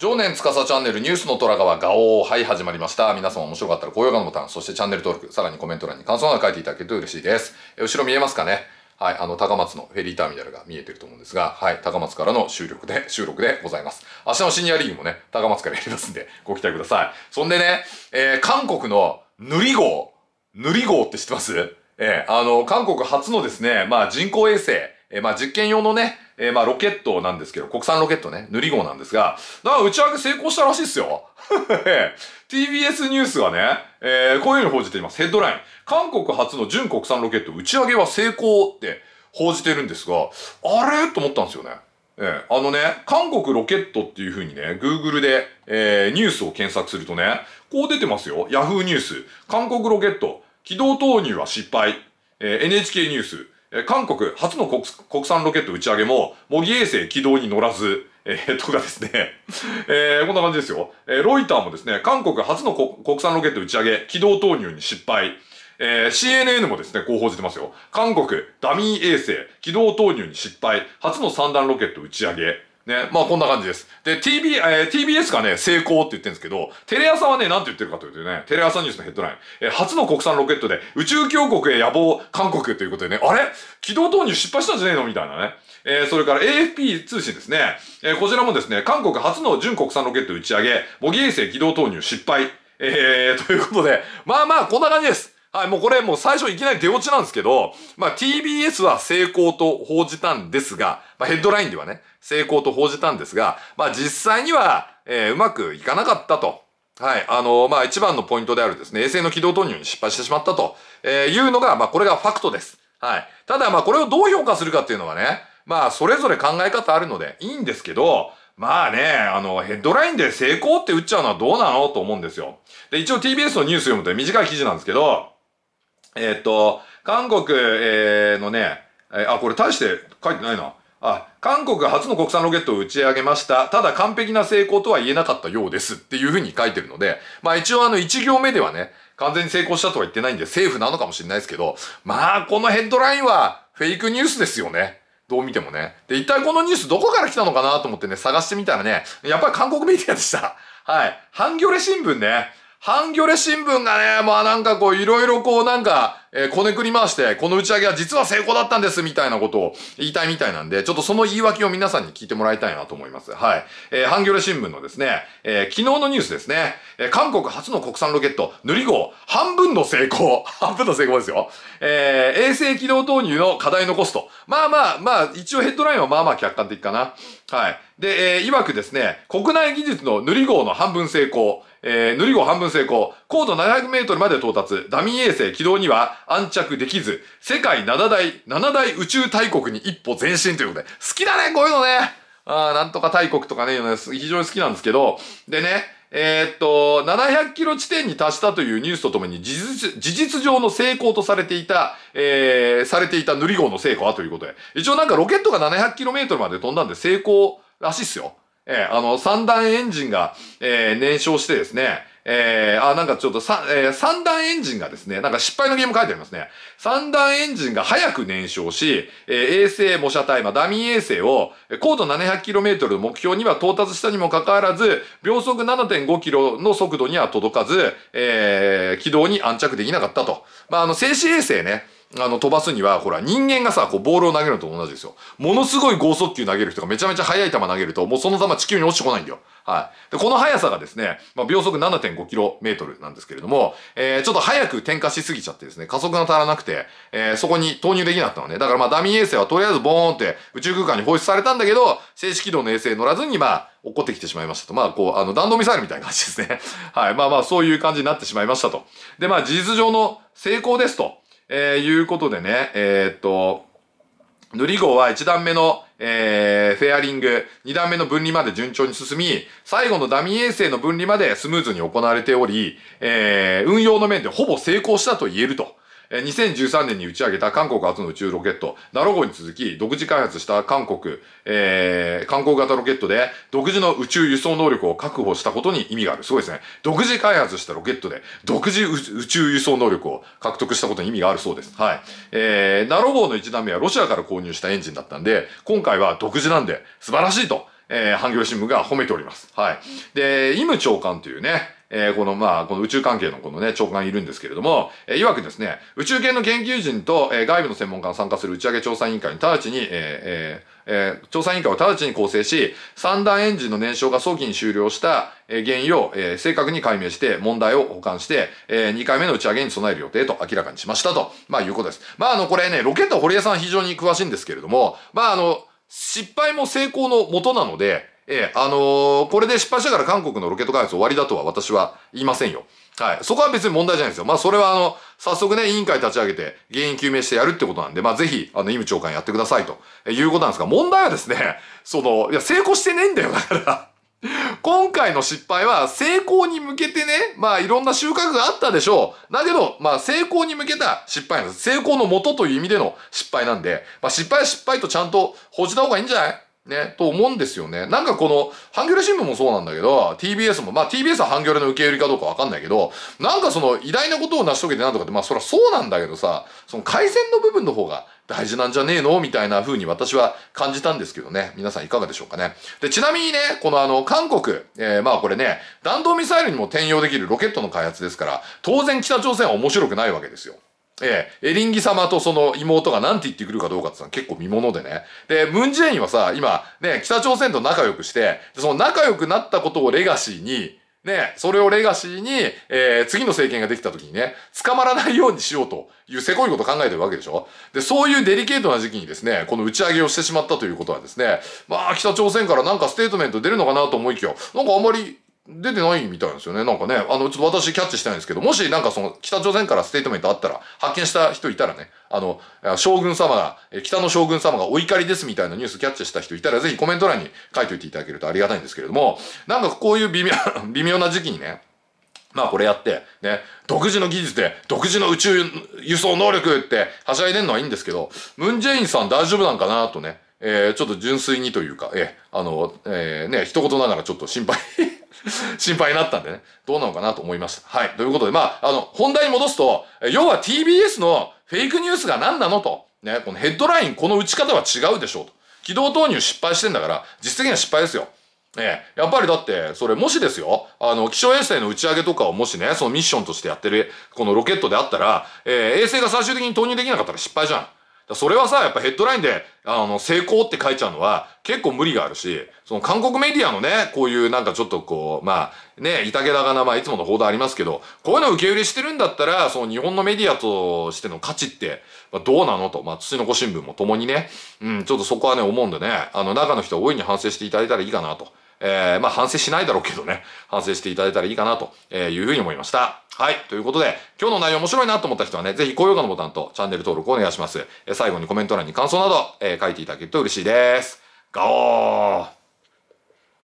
常年司チャンネルニュースの虎川ガオーはい始まりました。皆様面白かったら高評価のボタン、そしてチャンネル登録、さらにコメント欄に感想など書いていただけると嬉しいです。え後ろ見えますかねはい、あの、高松のフェリーターミナルが見えてると思うんですが、はい、高松からの収録で、収録でございます。明日のシニアリーグもね、高松からやりますんで、ご期待ください。そんでね、えー、韓国の塗り号、塗り号って知ってますえー、あの、韓国初のですね、まあ人工衛星、えまあ、実験用のね、えまあ、ロケットなんですけど、国産ロケットね、塗り号なんですが、だから打ち上げ成功したらしいっすよ。TBS ニュースがね、えー、こういうふうに報じています。ヘッドライン。韓国初の純国産ロケット打ち上げは成功って報じてるんですが、あれと思ったんですよね。えー、あのね、韓国ロケットっていうふうにね、Google で、えー、ニュースを検索するとね、こう出てますよ。Yahoo ニュース。韓国ロケット。軌道投入は失敗。えー、NHK ニュース。韓国初の国産ロケット打ち上げも模擬衛星軌道に乗らず、えー、とかですね、えー、こんな感じですよ、えー、ロイターもですね、韓国初の国産ロケット打ち上げ、軌道投入に失敗。えー、CNN もですね、こう報じてますよ。韓国、ダミー衛星、軌道投入に失敗、初の三段ロケット打ち上げ。ね、まあこんな感じです。で、TB、えー、TBS がね、成功って言ってるんですけど、テレ朝はね、なんて言ってるかというとね、テレ朝ニュースのヘッドライン、えー、初の国産ロケットで宇宙強国へ野望、韓国へということでね、あれ軌道投入失敗したんじゃねえのみたいなね。えー、それから AFP 通信ですね、えー、こちらもですね、韓国初の純国産ロケット打ち上げ、模擬衛星軌道投入失敗、えー、ということで、まあまあ、こんな感じです。はい、もうこれもう最初いきなり出落ちなんですけど、まあ TBS は成功と報じたんですが、まあヘッドラインではね、成功と報じたんですが、まあ実際には、えー、うまくいかなかったと。はい、あのー、まあ一番のポイントであるですね、衛星の軌道投入に失敗してしまったと、えー、いうのが、まあこれがファクトです。はい。ただまあこれをどう評価するかっていうのはね、まあそれぞれ考え方あるのでいいんですけど、まあね、あの、ヘッドラインで成功って打っちゃうのはどうなのと思うんですよ。で、一応 TBS のニュース読むと短い記事なんですけど、えっ、と、韓国、えー、のね、えー、あ、これ大して書いてないな。あ、韓国初の国産ロケットを打ち上げました。ただ完璧な成功とは言えなかったようですっていうふうに書いてるので、まあ一応あの1行目ではね、完全に成功したとは言ってないんでセーフなのかもしれないですけど、まあこのヘッドラインはフェイクニュースですよね。どう見てもね。で、一体このニュースどこから来たのかなと思ってね、探してみたらね、やっぱり韓国メディアでした。はい。ハンギョレ新聞ね。ハンギョレ新聞がね、まあなんかこういろいろこうなんか、えー、こねくり回して、この打ち上げは実は成功だったんですみたいなことを言いたいみたいなんで、ちょっとその言い訳を皆さんに聞いてもらいたいなと思います。はい。えー、ハンギョレ新聞のですね、えー、昨日のニュースですね、えー、韓国初の国産ロケット、塗り号、半分の成功。半分の成功ですよ。えー、衛星軌道投入の課題のコスト。まあまあまあ、一応ヘッドラインはまあまあ客観的かな。はい。で、えー、曰くですね、国内技術の塗り号の半分成功。えー、塗り後半分成功。高度700メートルまで到達。ダミー衛星軌道には安着できず、世界7大、7大宇宙大国に一歩前進ということで。好きだね、こういうのね。ああ、なんとか大国とかね、非常に好きなんですけど。でね、えー、っと、700キロ地点に達したというニュースとともに、事実、事実上の成功とされていた、えー、されていた塗り号の成功はということで。一応なんかロケットが700キロメートルまで飛んだんで成功らしいっすよ。えー、あの、三段エンジンが、えー、燃焼してですね、えー、あ、なんかちょっと三、えー、三段エンジンがですね、なんか失敗のゲーム書いてありますね。三段エンジンが早く燃焼し、えー、衛星模写体、まあ、ダミー衛星を、高度 700km の目標には到達したにもかかわらず、秒速 7.5km の速度には届かず、えー、軌道に安着できなかったと。まあ、あの、静止衛星ね。あの飛ばすにはほら人間がさこうボールを投げるのと同じですよものすごい剛速球投げる人がめちゃめちゃ速い球投げるともうその球地球に落ちてこないんだよ、はい、でこの速さがですね、まあ、秒速 7.5km なんですけれども、えー、ちょっと速く転化しすぎちゃってですね加速が足らなくて、えー、そこに投入できなかったのねだからまあダミー衛星はとりあえずボーンって宇宙空間に放出されたんだけど静止軌道の衛星乗らずにまあ落っこってきてしまいましたと。まあ、こう、あの、弾道ミサイルみたいな感じですね。はい。まあまあ、そういう感じになってしまいましたと。で、まあ、事実上の成功ですと。えー、いうことでね、えー、っと、塗り号は1段目の、えー、フェアリング、2段目の分離まで順調に進み、最後のダミー衛星の分離までスムーズに行われており、えー、運用の面でほぼ成功したと言えると。2013年に打ち上げた韓国初の宇宙ロケット、ナロゴに続き独自開発した韓国、えー、観光型ロケットで独自の宇宙輸送能力を確保したことに意味がある。すごいですね。独自開発したロケットで独自宇宙輸送能力を獲得したことに意味があるそうです。はい。えー、ナロゴの1段目はロシアから購入したエンジンだったんで、今回は独自なんで素晴らしいと。えー、半業新聞が褒めております。はい。で、イム長官というね、えー、この、まあ、この宇宙関係のこのね、長官いるんですけれども、えー、いわくですね、宇宙系の研究人と、えー、外部の専門家が参加する打ち上げ調査委員会に直ちに、えー、えー、調査委員会を直ちに構成し、三段エンジンの燃焼が早期に終了した、えー、原因を、えー、正確に解明して、問題を保管して、えー、2回目の打ち上げに備える予定と明らかにしましたと、まあ、いうことです。まあ、あの、これね、ロケット堀江さん非常に詳しいんですけれども、まあ、あの、失敗も成功のもとなので、ええ、あのー、これで失敗したから韓国のロケット開発終わりだとは私は言いませんよ。はい。そこは別に問題じゃないんですよ。まあ、それはあの、早速ね、委員会立ち上げて、原因究明してやるってことなんで、まあ、ぜひ、あの、委務長官やってくださいと、いうことなんですが、問題はですね、その、いや、成功してねえんだよ、だから 今回の失敗は成功に向けてね、まあいろんな収穫があったでしょう。だけど、まあ成功に向けた失敗なんです。成功のもとという意味での失敗なんで、まあ失敗は失敗とちゃんと報じた方がいいんじゃないね、と思うんですよね。なんかこの、ハンギョレ新聞もそうなんだけど、TBS も、まあ TBS はハンギョレの受け売りかどうかわかんないけど、なんかその偉大なことを成し遂げてなんとかって、まあそりゃそうなんだけどさ、その回線の部分の方が大事なんじゃねえのみたいな風に私は感じたんですけどね。皆さんいかがでしょうかね。で、ちなみにね、このあの、韓国、えー、まあこれね、弾道ミサイルにも転用できるロケットの開発ですから、当然北朝鮮は面白くないわけですよ。ええ、エリンギ様とその妹が何て言ってくるかどうかってさ、結構見ものでね。で、ムンジェインはさ、今、ね、北朝鮮と仲良くして、その仲良くなったことをレガシーに、ね、それをレガシーに、えー、次の政権ができた時にね、捕まらないようにしようというせこいことを考えてるわけでしょで、そういうデリケートな時期にですね、この打ち上げをしてしまったということはですね、まあ、北朝鮮からなんかステートメント出るのかなと思いきや、なんかあんまり出てないみたいですよね。なんかね、あの、ちょっと私キャッチしたいんですけど、もしなんかその北朝鮮からステートメントあったら、発見した人いたらね、あの、将軍様が、北の将軍様がお怒りですみたいなニュースキャッチした人いたら、ぜひコメント欄に書いておいていただけるとありがたいんですけれども、なんかこういう微妙、微妙な時期にね、まあこれやって、ね、独自の技術で、独自の宇宙輸送能力ってはしゃいでんのはいいんですけど、ムンジェインさん大丈夫なんかなとね、えー、ちょっと純粋にというか、えー、あの、えー、ね、一言ながらちょっと心配 心配になったんでね、どうなのかなと思いました。はい。ということで、まあ、あの、本題に戻すと、要は TBS のフェイクニュースが何なのと、ね、このヘッドライン、この打ち方は違うでしょうと。軌道投入失敗してんだから、実績には失敗ですよ。ええ、やっぱりだって、それもしですよ、あの、気象衛星の打ち上げとかをもしね、そのミッションとしてやってる、このロケットであったら、えー、衛星が最終的に投入できなかったら失敗じゃん。それはさ、やっぱヘッドラインで、あの、成功って書いちゃうのは結構無理があるし、その韓国メディアのね、こういうなんかちょっとこう、まあ、ね、いたけだがな、まあいつもの報道ありますけど、こういうの受け売りしてるんだったら、その日本のメディアとしての価値って、まあ、どうなのと、まあ、土の子新聞も共にね、うん、ちょっとそこはね、思うんでね、あの、中の人は大いに反省していただいたらいいかなと。えー、まあ反省しないだろうけどね、反省していただいたらいいかなというふうに思いました。はい。ということで、今日の内容面白いなと思った人はね、ぜひ高評価のボタンとチャンネル登録お願いします。え最後にコメント欄に感想など、えー、書いていただけると嬉しいです。ガオー